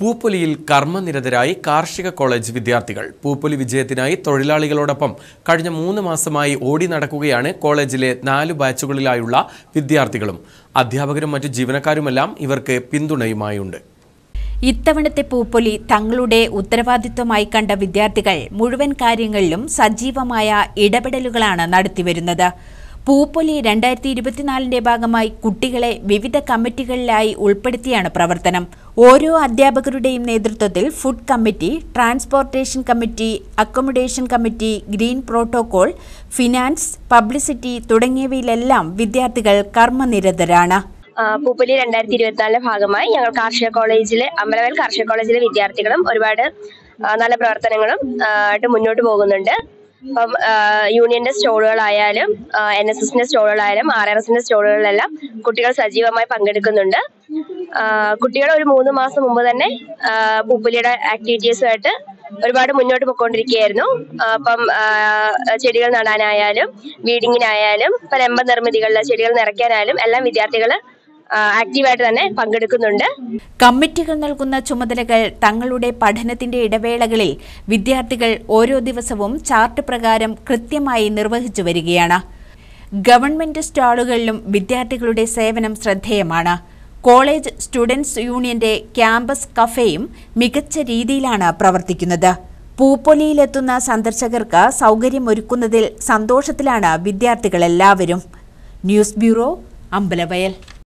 പൂപ്പൊലിയിൽ കർമ്മനിരതരായി കാർഷിക കോളേജ് വിദ്യാർത്ഥികൾ പൂപ്പൊലി വിജയത്തിനായി തൊഴിലാളികളോടൊപ്പം കഴിഞ്ഞ മൂന്ന് മാസമായി ഓടി നടക്കുകയാണ് കോളേജിലെ നാലു ബാച്ചുകളിലായുള്ള വിദ്യാർത്ഥികളും അധ്യാപകരും മറ്റു ജീവനക്കാരുമെല്ലാം ഇവർക്ക് പിന്തുണയുമായുണ്ട് ഇത്തവണത്തെ പൂപ്പൊലി തങ്ങളുടെ ഉത്തരവാദിത്വമായി കണ്ട വിദ്യാർത്ഥികൾ മുഴുവൻ കാര്യങ്ങളിലും സജീവമായ ഇടപെടലുകളാണ് നടത്തിവരുന്നത് പൂപ്പൊലി രണ്ടായിരത്തി ഇരുപത്തിനാലിന്റെ ഭാഗമായി കുട്ടികളെ വിവിധ കമ്മിറ്റികളിലായി ഉൾപ്പെടുത്തിയാണ് പ്രവർത്തനം ഓരോ അധ്യാപകരുടെയും നേതൃത്വത്തിൽ food committee transportation committee accommodation committee green protocol finance publicity തുടങ്ങിയവയിലെല്ലാം വിദ്യാർത്ഥികൾ കർമ്മനിരതരാണ് പൂപ്പലി രണ്ടായിരത്തി ഇരുപത്തിനാലിന്റെ ഭാഗമായി ഞങ്ങൾ കാർഷിക കോളേജിലെ അമ്പലവയൽ കാർഷിക കോളേജിലെ വിദ്യാർത്ഥികളും ഒരുപാട് നല്ല പ്രവർത്തനങ്ങളും ആയിട്ട് മുന്നോട്ട് പോകുന്നുണ്ട് ഇപ്പം യൂണിയന്റെ സ്റ്റോളുകളായാലും എൻ എസ് എസിന്റെ സ്റ്റോളുകളായാലും ആർ ആർ എസിന്റെ സ്റ്റോളുകളിലെല്ലാം കുട്ടികൾ സജീവമായി പങ്കെടുക്കുന്നുണ്ട് കുട്ടികൾ ഒരു മൂന്ന് മാസം മുമ്പ് തന്നെ പൂപ്പുലിയുടെ ആക്ടിവിറ്റീസുമായിട്ട് ഒരുപാട് മുന്നോട്ട് പോയിക്കൊണ്ടിരിക്കുകയായിരുന്നു അപ്പം ചെടികൾ നടാനായാലും വീടിങ്ങിനായാലും ഇപ്പം ലംബ നിർമ്മിതികളിൽ ചെടികൾ നിറയ്ക്കാനായാലും എല്ലാം വിദ്യാർത്ഥികൾ ആക്റ്റീവായിട്ട് തന്നെ പങ്കെടുക്കുന്നുണ്ട് കമ്മിറ്റികൾ നൽകുന്ന ചുമതലകൾ തങ്ങളുടെ പഠനത്തിന്റെ ഇടവേളകളിൽ വിദ്യാർത്ഥികൾ ഓരോ ദിവസവും ചാർട്ട് പ്രകാരം കൃത്യമായി നിർവഹിച്ചു വരികയാണ് ഗവൺമെന്റ് സ്റ്റാളുകളിലും വിദ്യാർത്ഥികളുടെ സേവനം ശ്രദ്ധേയമാണ് കോളേജ് സ്റ്റുഡൻസ് യൂണിയന്റെ ക്യാമ്പസ് കഫേയും മികച്ച രീതിയിലാണ് പ്രവർത്തിക്കുന്നത് പൂപ്പൊലിയിലെത്തുന്ന സന്ദർശകർക്ക് സൗകര്യമൊരുക്കുന്നതിൽ സന്തോഷത്തിലാണ് വിദ്യാർത്ഥികളെല്ലാവരും ന്യൂസ് ബ്യൂറോ അമ്പലവയൽ